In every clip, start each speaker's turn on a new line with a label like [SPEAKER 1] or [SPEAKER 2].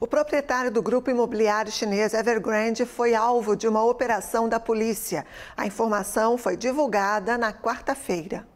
[SPEAKER 1] O proprietário do grupo imobiliário chinês Evergrande foi alvo de uma operação da polícia. A informação foi divulgada na quarta-feira.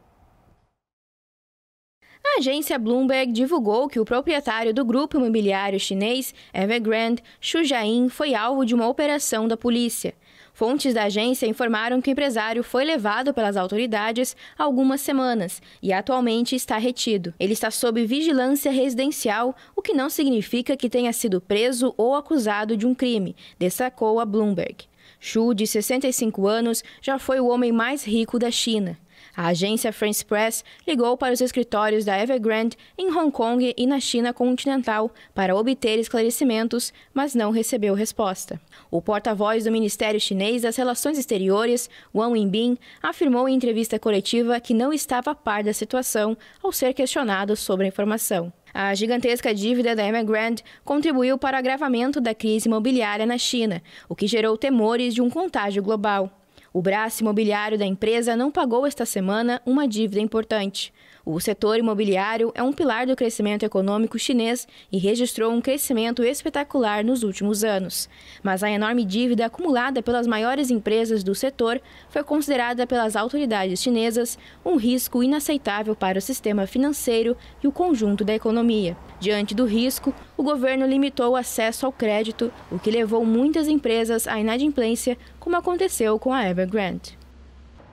[SPEAKER 2] A agência Bloomberg divulgou que o proprietário do grupo imobiliário chinês Evergrande, Xu Jain, foi alvo de uma operação da polícia. Fontes da agência informaram que o empresário foi levado pelas autoridades há algumas semanas e atualmente está retido. Ele está sob vigilância residencial, o que não significa que tenha sido preso ou acusado de um crime, destacou a Bloomberg. Xu, de 65 anos, já foi o homem mais rico da China. A agência France Press ligou para os escritórios da Evergrande em Hong Kong e na China continental para obter esclarecimentos, mas não recebeu resposta. O porta-voz do Ministério Chinês das Relações Exteriores, Wang Winbin, afirmou em entrevista coletiva que não estava a par da situação ao ser questionado sobre a informação. A gigantesca dívida da Evergrande contribuiu para o agravamento da crise imobiliária na China, o que gerou temores de um contágio global. O braço imobiliário da empresa não pagou esta semana uma dívida importante. O setor imobiliário é um pilar do crescimento econômico chinês e registrou um crescimento espetacular nos últimos anos. Mas a enorme dívida acumulada pelas maiores empresas do setor foi considerada pelas autoridades chinesas um risco inaceitável para o sistema financeiro e o conjunto da economia. Diante do risco, o governo limitou o acesso ao crédito, o que levou muitas empresas à inadimplência, como aconteceu com a Evergrande.